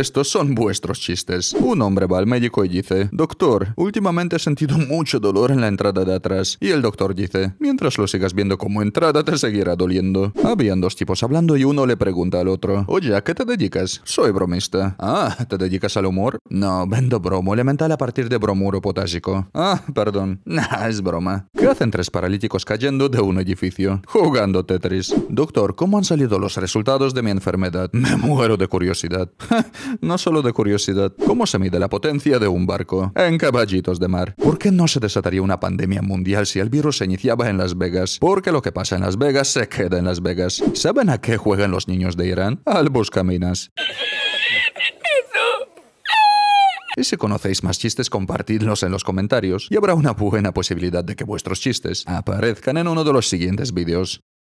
estos son vuestros chistes. Un hombre va al médico y dice, Doctor, últimamente he sentido mucho dolor en la entrada de atrás. Y el doctor dice, mientras lo sigas viendo como entrada te seguirá doliendo. Habían dos tipos hablando y uno le pregunta al otro, Oye, ¿a qué te dedicas? Soy bromista. Ah, ¿te dedicas al humor? No, vendo bromo elemental a partir de bromuro potásico. Ah, perdón. Nah, es broma. ¿Qué hacen tres paralíticos cayendo de un edificio? Jugando Tetris. Doctor, ¿cómo han salido los resultados de mi enfermedad? Me muero de curiosidad. no solo de curiosidad. ¿Cómo se mide la potencia de un barco? En caballitos de mar. ¿Por qué no se desataría una pandemia mundial si el virus se iniciaba en Las Vegas? Porque lo que pasa en Las Vegas se queda en Las Vegas. ¿Saben a qué juegan los niños de Irán? Al buscaminas. Y si conocéis más chistes, compartidlos en los comentarios y habrá una buena posibilidad de que vuestros chistes aparezcan en uno de los siguientes vídeos.